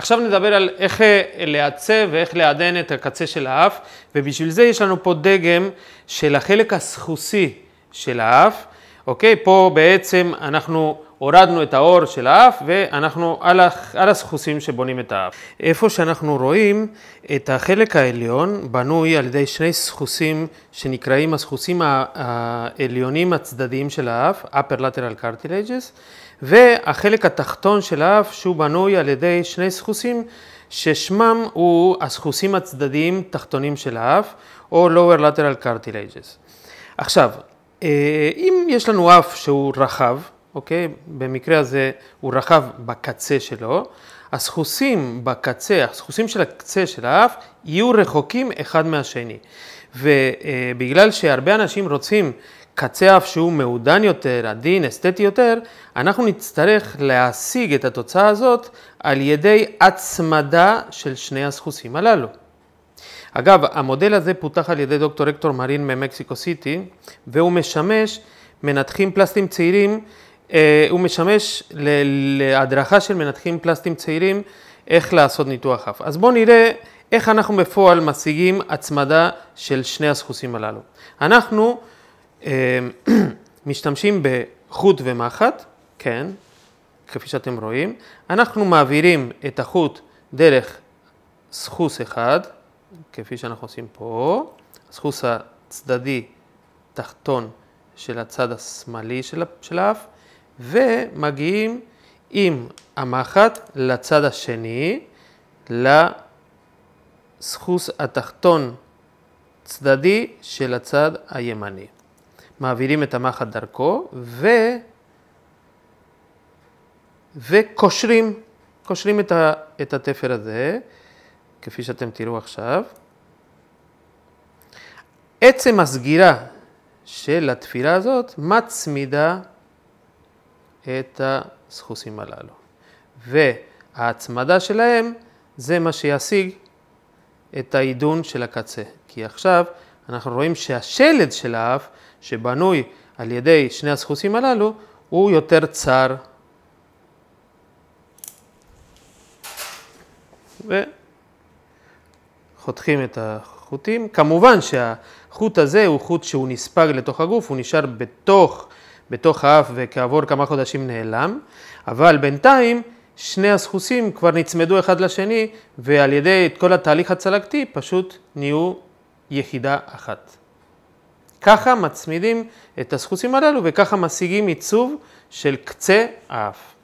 עכשיו נדבר על איך אה, לעצב ואיך לעדן את הקצה של האף, ובשביל זה יש לנו פה דגם של החלק הסחוסי של האף, אוקיי? פה בעצם אנחנו הורדנו את האור של האף ואנחנו על, הח... על הסחוסים שבונים את האף. איפה שאנחנו רואים את החלק העליון בנוי על ידי שני סחוסים שנקראים הסחוסים העליונים הצדדיים של האף, upper lateral cartilages, והחלק התחתון של האף שהוא בנוי על ידי שני סחוסים ששמם הוא הסחוסים הצדדיים תחתונים של האף, או lower lateral cartilages. עכשיו, אה, אם יש לנו אף שהוא רחב, אוקיי? במקרה הזה הוא רחב בקצה שלו. הסחוסים בקצה, הסחוסים של הקצה של האף, יהיו רחוקים אחד מהשני. ובגלל שהרבה אנשים רוצים קצה אף שהוא מעודן יותר, עדין, אסתטי יותר, אנחנו נצטרך להשיג את התוצאה הזאת על ידי הצמדה של שני הסחוסים הללו. אגב, המודל הזה פותח על ידי דוקטור רקטור מרין ממקסיקו סיטי, והוא משמש מנתחים פלסטיים צעירים אה, הוא משמש להדרכה של מנתחים פלסטיים צעירים איך לעשות ניתוח אף. אז בואו נראה איך אנחנו בפועל משיגים הצמדה של שני הסחוסים הללו. אנחנו אה, משתמשים בחוט ומחט, כן, כפי שאתם רואים, אנחנו מעבירים את החוט דרך סחוס אחד, כפי שאנחנו עושים פה, הסחוס הצדדי תחתון של הצד השמאלי של האף, ומגיעים עם המחט לצד השני, לסחוס התחתון צדדי של הצד הימני. מעבירים את המחט דרכו ו... וקושרים, קושרים את, ה... את התפר הזה, כפי שאתם תראו עכשיו. עצם הסגירה של התפירה הזאת מצמידה את הסכוסים הללו. וההצמדה שלהם זה מה שישיג את העידון של הקצה. כי עכשיו אנחנו רואים שהשלד של האף, שבנוי על ידי שני הסכוסים הללו, הוא יותר צר. וחותכים את החוטים. כמובן שהחוט הזה הוא חוט שהוא נספג לתוך הגוף, הוא נשאר בתוך בתוך האף וכעבור כמה חודשים נעלם, אבל בינתיים שני הסחוסים כבר נצמדו אחד לשני ועל ידי כל התהליך הצלקתי פשוט נהיו יחידה אחת. ככה מצמידים את הסחוסים הללו וככה משיגים עיצוב של קצה האף.